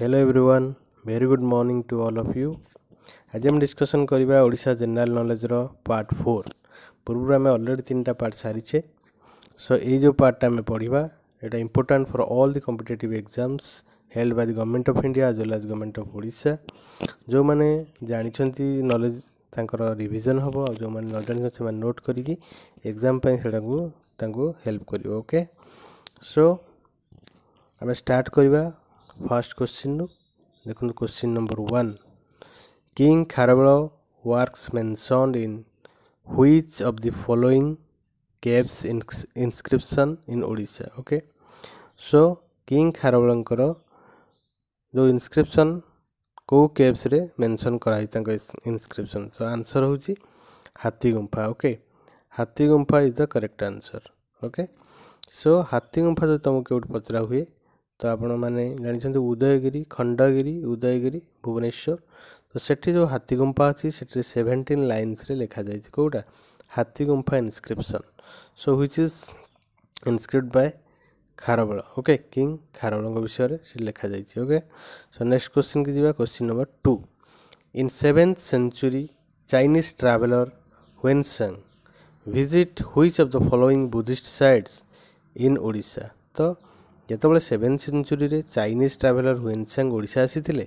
Hello everyone very good morning to all of you आज आम discussion करवा Odisha general knowledge part four पूर्व आम अलरेडी तीन टा पार्ट सारीचे सो यो पार्टा आम पढ़ा यहाँ important for all the competitive exams held by the government of India as well as government of Odisha जो मैंने जानते नलेज ତାଙ୍କର रिविजन हम जो मैंने ନ ଜାଣିଛନ୍ତି नोट ନୋଟ୍ କରିକି ଏକ୍ଜାମ୍ ପାଇଁ ସେଟାକୁ ତାଙ୍କୁ ହେଲ୍ପ फर्स्ट क्वेश्चन देख question number one king Kharavela works mentioned in which of the following caves inscription in odisha okay so king kharabalankar जो इनस्क्रिप्सन कौ केव्स रे कराई तांको सो आंसर हूँ हाथी गुंफा okay Hathi Gumpha is the correct answer okay so Hathi Gumpha जो तुमको कौट पचरा हुए ତ ଆପଣମାନେ ଜାଣିଛନ୍ତି ଉଦୟଗିରି ଖଣ୍ଡଗିରି ଉଦୟଗିରି ଭୁବନେଶ୍ୱର ତ ସେଠି ଯେଉଁ ହାତୀ ଗୁମ୍ଫା ଅଛି ସେଠି ସେଭେଣ୍ଟିନ୍ ଲାଇନ୍ସରେ ଲେଖାଯାଇଛି କେଉଁଟା Hathi Gumpha inscription so which is inscript by Kharavela okay king ଖାରବେଳଙ୍କ ବିଷୟରେ ସେ ଲେଖାଯାଇଛି ଓକେ ସୋ ନେକ୍ସଟ କ୍ୱେଶ୍ଚିନ୍କି ଯିବା question number two in seventh century Chinese traveller Hiuen Tsang visit which of the following Buddhist sites in Odisha ତ ଯେତେବେଳେ ସେଭେନ୍ ସେଞ୍ଚୁରୀରେ ଚାଇନିଜ୍ ଟ୍ରାଭେଲର୍ ହୁଏନସାଙ୍ଗ ଓଡ଼ିଶା ଆସିଥିଲେ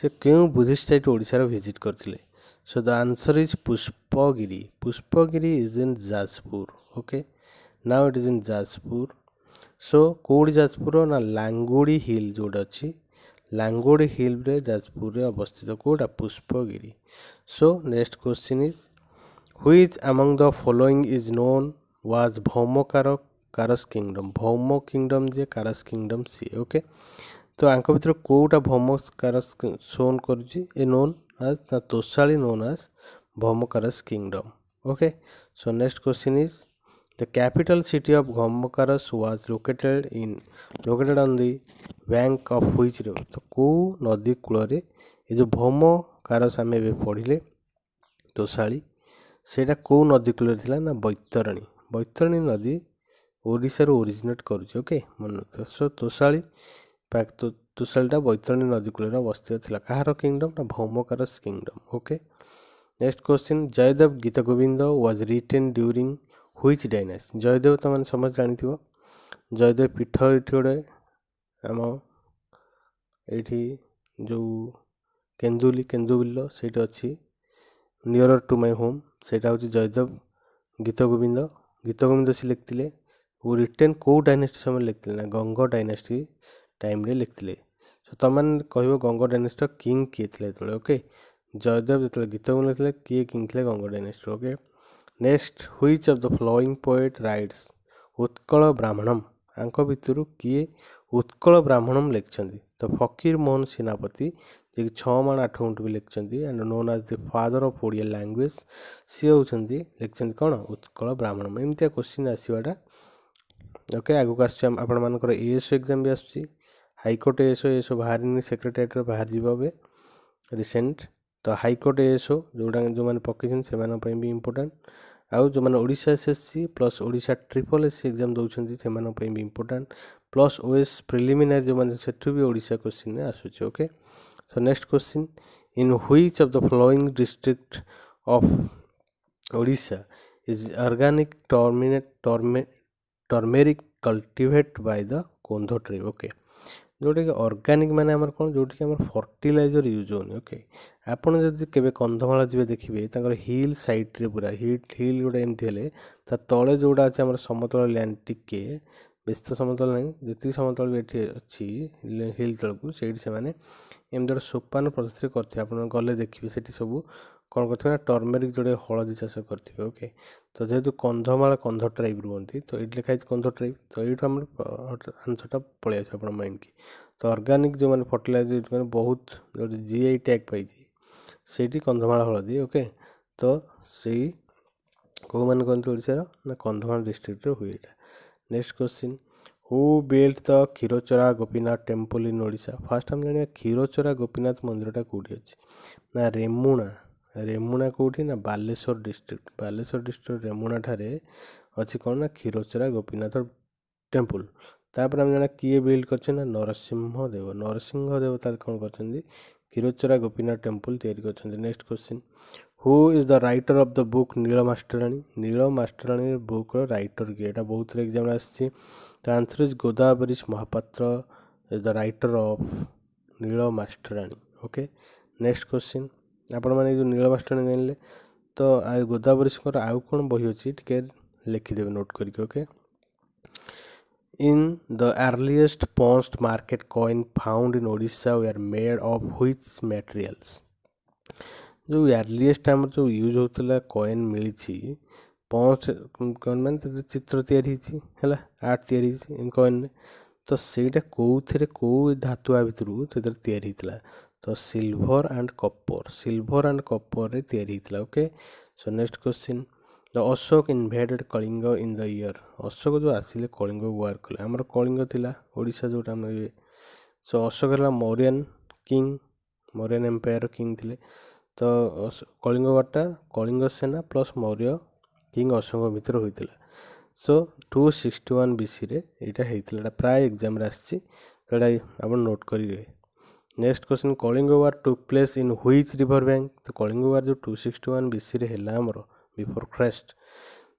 ସେ କେଉଁ ବୁଦ୍ଧିଷ୍ଟ ଷ୍ଟାଇଟ୍ ଓଡ଼ିଶାର ଭିଜିଟ୍ କରିଥିଲେ so the answer is Pushpagiri Pushpagiri is in Jajpur okay now it is in Jajpur so କେଉଁଠି ଯାଜପୁରର ନା ଲାଙ୍ଗୁଡ଼ି ହିଲ୍ ଯେଉଁଟା ଅଛି ଲାଙ୍ଗୁଡ଼ି ହିଲ୍ରେ ଯାଜପୁରରେ ଅବସ୍ଥିତ କେଉଁଟା Pushpagiri so next question is which among the following is known was Bhaumakara Kara's kingdom Bhauma kingdom ଯିଏ କାରସ୍ କିଙ୍ଗଡ଼ମ୍ ସିଏ ଓକେ ତ ଆଙ୍କ ଭିତରେ କେଉଁଟା ଭୌମ କାରସ୍ ସୋନ୍ କରୁଛି ଏ ନୋନ୍ ଆଜ୍ ନା Toshali known as Bhauma Kara's kingdom okay so next question is The capital city of Gomakaras was located in located on the bank of which river? तो कोऊ नदी कूଳରେ ये जो भौमकारस आम ए पढ़ले दोशाड़ी सेटा कौ नदी कूଳରେ ଥିଲା ନା ବୈତରଣୀ ବୈତରଣୀ ନଦୀ ଓଡ଼ିଶାରୁ ଓରିଜିନେଟ୍ କରୁଛି ଓକେ ମନେ ରଖିବ ତୋଷାଳୀ ତୋଷାଳୀଟା ବୈତରଣୀ ନଦୀ କୂଳରେ ଅବସ୍ଥିତ ଥିଲା କାହାର କିଙ୍ଗଡ଼ମ୍ ନା Bhaumakara kingdom okay next question Jayadeva Gita Govinda was written during which dynasty Jayadeva ତୁମମାନେ ସମସ୍ତେ ଜାଣିଥିବ ଜୟଦେବ ପୀଠ ଏଠି ଗୋଟେ ଆମ ଏଇଠି ଯେଉଁ କେନ୍ଦୁଲି କେନ୍ଦୁବିଲ ସେଇଠି ଅଛି ନିୟରର୍ ଟୁ ମାଇ ହୋମ୍ ସେଇଟା ହେଉଛି ଜୟଦେବ ଗୀତ ଗୋବିନ୍ଦ ଗୀତ ଗୋବିନ୍ଦ ସେ ଲେଖିଥିଲେ ଓ ରିଟେନ୍ କେଉଁ ଡାଇନାଷ୍ଟି ସମୟରେ ଲେଖିଥିଲେ ନା ଗଙ୍ଗ ଡାଇନାଷ୍ଟି ଟାଇମ୍ରେ ଲେଖିଥିଲେ ସୋ ତମମାନେ କହିବ ଗଙ୍ଗ ଡାଇନାଷ୍ଟିର କିଙ୍ଗ କିଏ ଥିଲେ ଯେତେବେଳେ ଓକେ ଜୟଦେବ ଯେତେବେଳେ ଗୀତକୁ ଲେଖିଥିଲେ କିଏ କିଙ୍ଗ ଥିଲେ Ganga dynasty okay next which of the following poet writes Utkala Brahmanam ଆଙ୍କ ଭିତରୁ କିଏ ଉତ୍କଳ ବ୍ରାହ୍ମଣମ୍ ଲେଖିଛନ୍ତି ତ ଫକୀର ମୋହନ ସେନାପତି ଯିଏକି ଛଅ ମାଣ ଆଠ ଗୁଣ୍ଟକୁ ଲେଖିଛନ୍ତି and known as the father of Odia language ସିଏ ହେଉଛନ୍ତି ଲେଖିଛନ୍ତି କ'ଣ ଉତ୍କଳ ବ୍ରାହ୍ମଣମ୍ ଏମିତିଆ କୋଶ୍ଚିନ୍ ଆସିବାଟା ଓକେ ଆଗକୁ ଆସୁଛି ଆପଣମାନଙ୍କର ଏ ଏସ୍ ଏକ୍ଜାମ୍ ବି ଆସୁଛି high court A S O S O ବାହାରିନି ସେକ୍ରେଟାରୀର ବାହାରିଯିବ ଏବେ ରିସେଣ୍ଟ ତ ହାଇକୋର୍ଟ ଏ ଏସ୍ ଓ ଯେଉଁଟା ଯେଉଁମାନେ ପକାଇଛନ୍ତି ସେମାନଙ୍କ ପାଇଁ ବି ଇମ୍ପୋର୍ଟାଣ୍ଟ ଆଉ ଯେଉଁମାନେ Odisha S S C plus Odisha triple S C exam ଦେଉଛନ୍ତି ସେମାନଙ୍କ ପାଇଁ ବି important plus O S preliminary ଯେଉଁମାନେ ସେଠୁ ବି ଓଡ଼ିଶା କୋଶ୍ଚିନ୍ ଆସୁଛି okay so next question in which of the following district of Odisha is organic terminate ଟର୍ମେ turmeric cultivate by the Kondh tribe okay ଯେଉଁଟାକି ଅର୍ଗାନିକ୍ ମାନେ ଆମର କ'ଣ ଯେଉଁଠିକି ଆମର ଫର୍ଟିଲାଇଜର୍ ୟୁଜ୍ ହେଉନି ଓକେ ଆପଣ ଯଦି କେବେ କନ୍ଧମାଳ ଯିବେ ଦେଖିବେ ତାଙ୍କର ହିଲ୍ ସାଇଡ଼୍ରେ ପୁରା ହିଲ୍ ହିଲ୍ ଗୋଟେ ଏମିତି ହେଲେ ତା ତଳେ ଯେଉଁଟା ଅଛି ଆମର ସମତଳ ଲ୍ୟାଣ୍ଡ ଟିକେ ବେଶୀ ତ ସମତଳ ନାହିଁ ଯେତିକି ସମତଳ ବି ଏଠି ଅଛି ହିଲ୍ ତଳକୁ ସେଇଠି ସେମାନେ ଏମିତି ଗୋଟେ ସୋପାନ ପଦ୍ଧତିରେ କରିଥିବେ ଆପଣ ଗଲେ ଦେଖିବେ ସେଠି ସବୁ କ'ଣ କରିଥିବେ ନା ଟର୍ମେରିକ୍ ଯୋଡ଼େ ହଳଦୀ ଚାଷ କରିଥିବେ ଓକେ ତ ଯେହେତୁ କନ୍ଧମାଳ କନ୍ଧ ଟ୍ରାଇବ୍ ରୁହନ୍ତି ତ ଏଇଠି ଲେଖା ହେଇଛି କନ୍ଧ ଟ୍ରାଇବ୍ ତ ଏଇଠୁ ଆମର ଆନ୍ସର୍ଟା ପଳେଇ ଆସିବ ଆପଣଙ୍କ ମାଇଣ୍ଡକି ତ ଅର୍ଗାନିକ୍ ଯେଉଁମାନେ ଫର୍ଟିଲାଇଜର୍ ଯେଉଁମାନେ ବହୁତ ଯେଉଁଠି ଜି ଆଇ ଟ୍ୟାଗ୍ ପାଇଛି ସେଇଠି କନ୍ଧମାଳ ହଳଦୀ ଓକେ ତ ସେଇ କେଉଁମାନେ କହନ୍ତି ଓଡ଼ିଶାର ନା କନ୍ଧମାଳ ଡିଷ୍ଟ୍ରିକ୍ଟରେ ହୁଏ ଏଇଟା next question who built the Kshirachora Gopinath temple in Odisha first ଆମେ ଜାଣିବା କ୍ଷୀରଚୋରା ଗୋପୀନାଥ ମନ୍ଦିରଟା କେଉଁଠି ଅଛି ନା ରେମୁଣା ରେମୁଣା କେଉଁଠି ନା ବାଲେଶ୍ୱର ଡିଷ୍ଟ୍ରିକ୍ଟ ବାଲେଶ୍ୱର ଡିଷ୍ଟ୍ରିକ୍ଟ ରେମୁଣା ଅଛି କ'ଣ ନା କ୍ଷୀରଚୋରା ଗୋପୀନାଥ ଟେମ୍ପୁଲ୍ ତା'ପରେ ଆମେ ଜାଣିବା କିଏ ବିଲ୍ଡ କରିଛେ ନା ନରସିଂହ ଦେବ ନରସିଂହ ଦେବ ତାହେଲେ କ'ଣ କରିଛନ୍ତି କ୍ଷୀରଚୋରା ଗୋପୀନାଥ ଟେମ୍ପୁଲ୍ ତିଆରି କରିଛନ୍ତି next question who is the writer of the book Nila Mastarani Nila ମାଷ୍ଟରାଣୀ ବୁକ୍ର ରାଇଟର୍ କିଏ ଏଇଟା ବହୁତ ଏକ୍ଜାମ୍ ଆସିଛି ତ answer is Godabarish Mohapatra is the writer of Nila Mastarani okay next question ଆପଣମାନେ ଯେଉଁ ନୀଳ ମାଷ୍ଟରାଣୀ ଜାଣିଲେ ତ ଆଉ ଗୋଦାବରୀ ସିଂହର ଆଉ କ'ଣ ବହି ଅଛି ଟିକେ ଲେଖିଦେବେ ନୋଟ୍ କରିକି okay in the earliest punch marked coin found in Odisha were made of which materials ଯେଉଁ ଆର୍ଲିଏଷ୍ଟ ଆମର ଯେଉଁ ୟୁଜ୍ ହେଉଥିଲା କଏନ୍ ମିଳିଛି ପଞ୍ଚ କଏନ୍ ମାନେ ତା'ଦେହରେ ଚିତ୍ର ତିଆରି ହେଇଛି ହେଲା ଆର୍ଟ ତିଆରି ହେଇଛି କଏନ୍ରେ ତ ସେଇଟା କେଉଁଥିରେ କେଉଁ ଧାତୁଆ ଭିତରୁ ସେଥିରେ ତିଆରି ହେଇଥିଲା ତ silver and copper silver and କପର୍ରେ ତିଆରି ହେଇଥିଲା okay so next question the Ashoka invaded Kalinga in the year Ashoka ଯେଉଁ ଆସିଲେ କଳିଙ୍ଗ ୱାର୍ କଲେ ଆମର କଳିଙ୍ଗ ଥିଲା ଓଡ଼ିଶା ଯେଉଁଟା ଆମେ ଇଏ ସୋ ଅଶୋକ ହେଲା Mauryan king Mauryan empire king ଥିଲେ ତ କଳିଙ୍ଗ ୱାର୍ଟା କଳିଙ୍ଗ ସେନା ପ୍ଲସ୍ ମୌର୍ଯ୍ୟ କିଙ୍ଗ ଅଶୋକ ଭିତରେ ହୋଇଥିଲା ସୋ ଟୁ ସିକ୍ସଟି ୱାନ୍ ବିସିରେ ଏଇଟା ହେଇଥିଲା ଏଇଟା ପ୍ରାୟ ଏକ୍ଜାମ୍ରେ ଆସିଛି ସେଇଟା ଆପଣ ନୋଟ୍ କରିବେ next question Kalinga war took place in which river bank तो कलिंग वार जो टू सिक्सटी वन बीसीରେ ହେଲା ଆମର ବିଫୋର୍ ଖ୍ରାଇଷ୍ଟ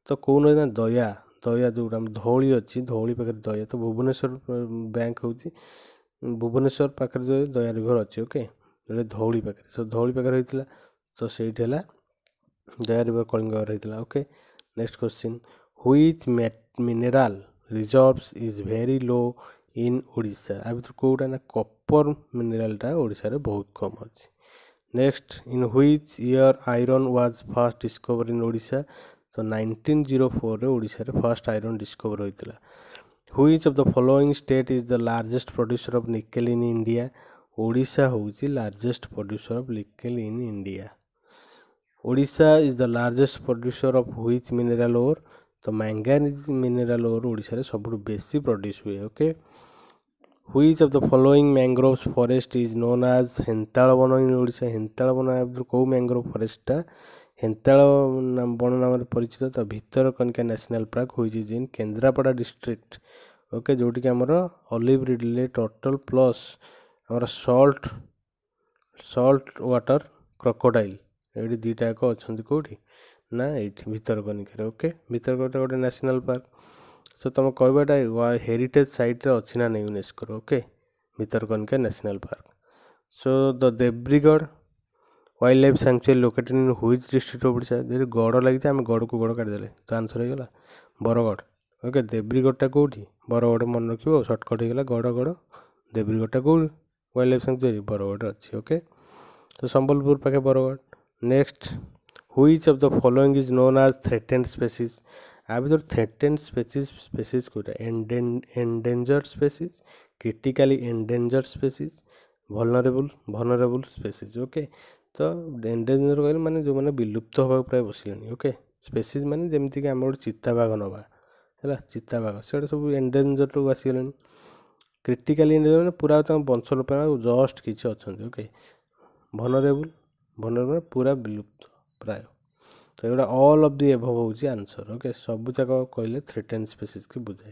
ତ କେଉଁ ନା ଦୟା ଦୟା ଯେଉଁଟା ଆମ ଧଉଳି ଅଛି ଧଉଳି ପାଖରେ ଦୟା ତ ଭୁବନେଶ୍ୱର ବ୍ୟାଙ୍କ ହେଉଛି ଭୁବନେଶ୍ୱର ପାଖରେ ଯେଉଁ ଦୟା ରିଭର ଅଛି ଓକେ ଯେଉଁଟା ଧଉଳି ପାଖରେ ସୋ ଧଉଳି ପାଖରେ ହେଇଥିଲା ତ ସେଇଠି ହେଲା ଦୟା ରିଭର କଳିଙ୍ଗ ୱାର ହେଇଥିଲା okay next question which mineral reserves is very low in Odisha ଆ ଭିତରୁ କେଉଁଟା ନା କପର୍ ମିନେରାଲ୍ଟା ଓଡ଼ିଶାରେ ବହୁତ କମ୍ ଅଛି next in which year iron was first discover in Odisha ତ ନାଇନଟିନ୍ ଜିରୋ ଫୋର୍ରେ ଓଡ଼ିଶାରେ ଫାଷ୍ଟ ଆଇରନ୍ ଡିସ୍କଭର ହୋଇଥିଲା which of the following state is the largest producer of nickel in India Odisha ହେଉଛି largest producer of nickel in India Odisha is the largest producer of which mineral ore ତ manganese mineral ore ଓଡ଼ିଶାରେ ସବୁଠୁ ବେଶୀ produce ହୁଏ okay which of the following mangrove forest is known as Hental Ban in Odisha ହେନ୍ତାଳ ବନ କେଉଁ ମ୍ୟାଙ୍ଗୋଭ୍ ଫରେଷ୍ଟଟା ହେନ୍ତାଳ ବଣ ନାମରେ ପରିଚିତ ତା ଭିତରକନିକା ନ୍ୟାସନାଲ୍ ପାର୍କ ହୋଇଛି ଜିନ୍ କେନ୍ଦ୍ରାପଡ଼ା ଡିଷ୍ଟ୍ରିକ୍ଟ ଓକେ ଯେଉଁଠିକି ଆମର ଅଲିଭ୍ ରିଡ୍ଲେ ଟର୍ଟଲ୍ ପ୍ଲସ୍ ଆମର ସଲ୍ଟ ସଲ୍ଟ ୱାଟର୍ କ୍ରକୋଡାଇଲ୍ ଏଇଠି ଦୁଇଟା ଯାକ ଅଛନ୍ତି କେଉଁଠି ନା ଏଇଠି ଭିତରକନିକାରେ ଓକେ ଭିତରକନିକା ଗୋଟେ ନ୍ୟାସନାଲ୍ ପାର୍କ ସୋ ତୁମେ କହିବାଟା ହେରିଟେଜ୍ ସାଇଟ୍ରେ ଅଛି ନା ନାହିଁ ୟୁନେସ୍କୋର okay Bhitarkanika national park so the Debrigarh wildlife sanctuary located in which district Odisha ଯଦି ଗଡ଼ ଲାଗିଛି ଆମେ ଗଡ଼କୁ ଗଡ଼ କାଟିଦେଲେ ତ ଆନ୍ସର୍ ହେଇଗଲା ବରଗଡ଼ ଓକେ ଦେବ୍ରିଗଡ଼ଟା କେଉଁଠି ବରଗଡ଼ ମନେ ରଖିବ ସର୍ଟକଟ୍ ହେଇଗଲା ଗଡ଼ ଗଡ଼ ଦେବ୍ରିଗଡ଼ଟା କେଉଁଠି ୱାଇଲ୍ଡ ଲାଇଫ୍ ସାଙ୍କ୍ଚୁଆରୀ ବରଗଡ଼ ଅଛି ଓକେ ତ ସମ୍ବଲପୁର ପାଖେ Bargarh next which of the following is known as threatened species यहाँ पे जो threatened species species कोटा endangered species critically endangered species vulnerable vulnerable species okay तो endangered କହିଲେ ମାନେ ଯେଉଁମାନେ ବିଲୁପ୍ତ ହେବାକୁ ପ୍ରାୟ ବସିଲେଣି ଓକେ ସ୍ପେସିସ୍ ମାନେ ଯେମିତିକି ଆମେ ଗୋଟେ ଚିତାବାଘ ନେବା ହେଲା ଚିତାବାଘ ସେଗୁଡ଼ା ସବୁ ଏଣ୍ଡେଞ୍ଜର୍ରୁ ଆସିଗଲେଣି କ୍ରିଟିକାଲି ଏଣ୍ଡେଞ୍ଜର୍ ମାନେ ପୁରା ତାଙ୍କ ବଂଶ ଲୋପ ଜଷ୍ଟ କିଛି ଅଛନ୍ତି ଓକେ ଭନରେବୁଲ୍ ଭନରେବୁଲ୍ ପୁରା ବିଲୁପ୍ତ ପ୍ରାୟ ତ ଏଗୁଡ଼ା ଅଲ୍ ଅଫ୍ ଦି ଏଭଭ୍ ହେଉଛି ଆନ୍ସର୍ ଓକେ ସବୁଯାକ କହିଲେ ଥ୍ରେଟେନ୍ ସ୍ପେସିସ୍କି ବୁଝାଏ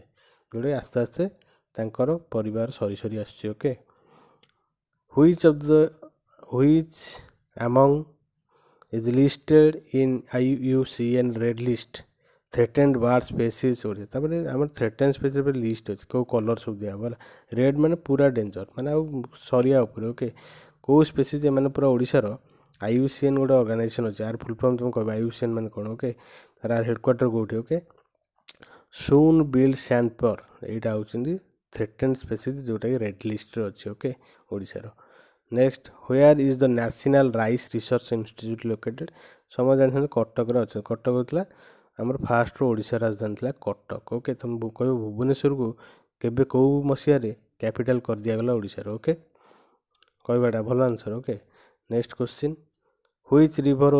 ଯେଉଁଟାକି ଆସ୍ତେ ଆସ୍ତେ ତାଙ୍କର ପରିବାର ସରି ସରି ଆସୁଛି okay which of the which among is listed in I U C N red list threatened bird species Odia ତାପରେ ଆମର ଥ୍ରେଟେନ୍ ସ୍ପେସିସ୍ ଉପରେ ଲିଷ୍ଟ ଅଛି କେଉଁ କଲର୍ ସବୁ ଦିଆହେବ ହେଲା ରେଡ୍ ମାନେ ପୁରା ଡେଞ୍ଜର ମାନେ ଆଉ ସରିଆ ଉପରେ ଓକେ କେଉଁ ସ୍ପେସିସ୍ ଏମାନେ ପୁରା ଓଡ଼ିଶାର ଆଇୟୁସିଏନ୍ ଗୋଟେ ଅର୍ଗାନାଇଜେସନ୍ ଅଛି ଆର୍ ଫୁଲ୍ ଫର୍ମ ତୁମେ କହିବ ଆଇୟୁସିଏନ୍ ମାନେ କ'ଣ ଓକେ ତାର ଆର୍ ହେଡ଼କ୍ୱାର୍ଟର କେଉଁଠି ଓକେ ସୁନ୍ ବିଲ୍ ସ୍ୟାଣ୍ଡପର୍ ଏଇଟା ହେଉଛନ୍ତି ଥ୍ରେଟେନ୍ ସ୍ପେସିସ୍ ଯେଉଁଟାକି ରେଡ଼୍ ଲିଷ୍ଟରେ ଅଛି ଓକେ ଓଡ଼ିଶାର next where is the national rice research institute located ସମସ୍ତେ ଜାଣିଛନ୍ତି କଟକରେ ଅଛନ୍ତି କଟକ ଥିଲା ଆମର ଫାଷ୍ଟରୁ ଓଡ଼ିଶା ରାଜଧାନୀ ଥିଲା କଟକ ଓକେ ତୁମେ କହିବ ଭୁବନେଶ୍ୱରକୁ କେବେ କେଉଁ ମସିହାରେ କ୍ୟାପିଟାଲ୍ କରିଦିଆଗଲା ଓଡ଼ିଶାର ଓକେ କହିବାଟା ଭଲ answer okay next question which river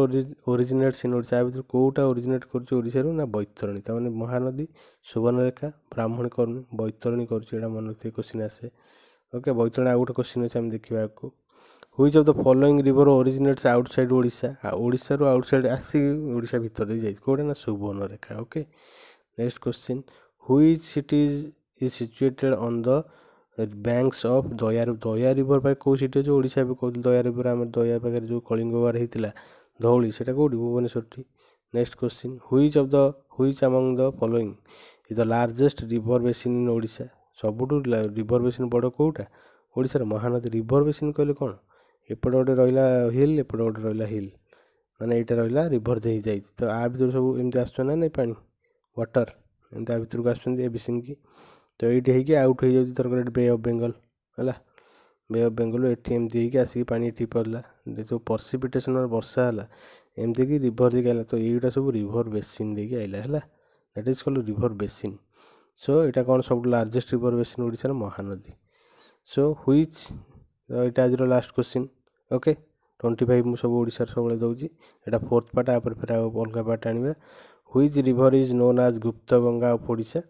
originate in Odisha ୟା ଭିତରୁ କେଉଁଟା ଓରିଜିନେଟ୍ କରୁଛି ଓଡ଼ିଶାରୁ ନା ବୈତରଣୀ ତା'ମାନେ ମହାନଦୀ ସୁବର୍ଣ୍ଣରେଖା ବ୍ରାହ୍ମଣୀ କରୁନି ବୈତରଣୀ କରୁଛି ଏଇଟା ମନେ ରଖିଥିବେ କୋଶ୍ଚିନ୍ ଆସେ ଓକେ ବୈତରଣୀ ଆଉ ଗୋଟେ କୋଶ୍ଚିନ୍ ଅଛି ଆମେ ଦେଖିବା ଆଗକୁ which of the following river originates outside Odisha ଆଉ ଓଡ଼ିଶାରୁ ଆଉଟ୍ ସାଇଡ଼୍ ଆସିକି ଓଡ଼ିଶା ଭିତର ଦେଇ ଯାଇଛି କେଉଁଟା ନା Subarnarekha okay next question which cities is situated on the banks of Daya Daya river ପାଖେ କେଉଁ ସେଠି ଅଛି ଓଡ଼ିଶା ବି କହୁଥିଲି ଦୟା ରିଭର ଆମର ଦୟା ପାଖରେ ଯେଉଁ କଳିଙ୍ଗ ବାର ହେଇଥିଲା ଧଉଳି ସେଇଟା କେଉଁଠି ଭୁବନେଶ୍ୱରଟି next question which of the which among the following is the largest river basin in Odisha ସବୁଠୁ ରିଭର ବେସିନ୍ ବଡ଼ କେଉଁଟା ଓଡ଼ିଶାର ମହାନଦୀ ରିଭର ବେସିନ୍ କହିଲେ କ'ଣ ଏପଟେ ଗୋଟେ ରହିଲା ହିଲ୍ ଏପଟେ ଗୋଟେ ରହିଲା ହିଲ୍ ମାନେ ଏଇଟା ରହିଲା ରିଭର୍ ଯେ ହେଇଯାଇଛି ତ ଆ ଭିତରୁ ସବୁ ଏମିତି ଆସୁଛନ୍ତି ନା ନାଇଁ ପାଣି ୱାଟର୍ ଏମିତି ଆ ଭିତରକୁ ଆସୁଛନ୍ତି ଏ ବେସିନ୍ କି ତ ଏଇଠି ହେଇକି ଆଉଟ୍ ହେଇଯାଉଛି ଥରକରେ ବେ ଅଫ୍ ବେଙ୍ଗଲ ହେଲା ବେ ଅଫ୍ ବେଙ୍ଗଲରୁ ଏଠି ଏମିତି ହେଇକି ଆସିକି ପାଣି ଏଠି ପଡ଼ିଲା ଯେଉଁ ପର୍ସିପିଟେସନ୍ ବର୍ଷା ହେଲା ଏମିତିକି ରିଭର୍ ଦେଇକି ଆଇଲା ତ ଏଇଗୁଡ଼ା ସବୁ ରିଭର୍ ବେସିନ୍ ଦେଇକି ଆଇଲା ହେଲା that is call river basin so ଏଇଟା କ'ଣ ସବୁଠୁ ଲାର୍ଜେଷ୍ଟ ରିଭର୍ ବେସିନ୍ ଓଡ଼ିଶାର ମହାନଦୀ ସୋ ହୁଇଚ୍ ଏଇଟା ଆଜିର last question okay twenty five ମୁଁ ସବୁ ଓଡ଼ିଶାର ସବୁବେଳେ ଦେଉଛି ଏଇଟା ଫୋର୍ଥ ପାର୍ଟ ଆପରେ ଫେର ଆଉ ଅଲଗା ପାର୍ଟ ଆଣିବା which river is known as Guptaganga of Odisha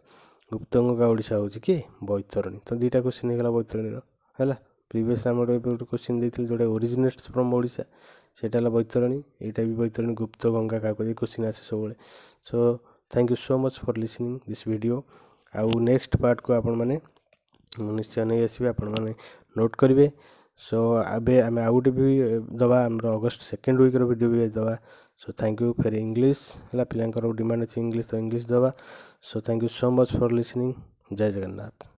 Guptaganga କା ଓଡ଼ିଶା ହେଉଛି କି ବୈତରଣୀ ତ ଦୁଇଟା କୋଶ୍ଚିନ୍ ହେଇଗଲା ବୈତରଣୀର ହେଲା ପ୍ରିଭିୟସରେ ଆମର ଏବେ ଗୋଟେ କୋଶ୍ଚିନ୍ ଦେଇଥିଲି ଯେଉଁଟା ଓରିଜିନେଟ୍ ଫ୍ରମ୍ ଓଡ଼ିଶା ସେଇଟା ହେଲା ବୈତରଣୀ ଏଇଟା ବି ବୈତରଣୀ ଗୁପ୍ତ ଗଙ୍ଗା କାହାକୁ ଦେଇ କୋଶ୍ଚିନ୍ ଆସେ ସବୁବେଳେ so thank you so much for listening this video ଆଉ ନେକ୍ସଟ ପାର୍ଟକୁ ଆପଣମାନେ ମୁଁ ନିଶ୍ଚୟ ନେଇ ଆସିବି ଆପଣମାନେ ନୋଟ୍ କରିବେ ସୋ ଏବେ ଆମେ ଆଉ ଗୋଟେ ବି ଦେବା ଆମର ଅଗଷ୍ଟ ସେକେଣ୍ଡ ୱିକ୍ର ଭିଡ଼ିଓ ବି ଦେବା so thank you for english ହେଲା ପିଲାଙ୍କର ଡିମାଣ୍ଡ ଅଛି ଇଂଲିଶ ତ ଇଂଲିଶ ଦେବା so thank you so much for listening ଜୟ ଜଗନ୍ନାଥ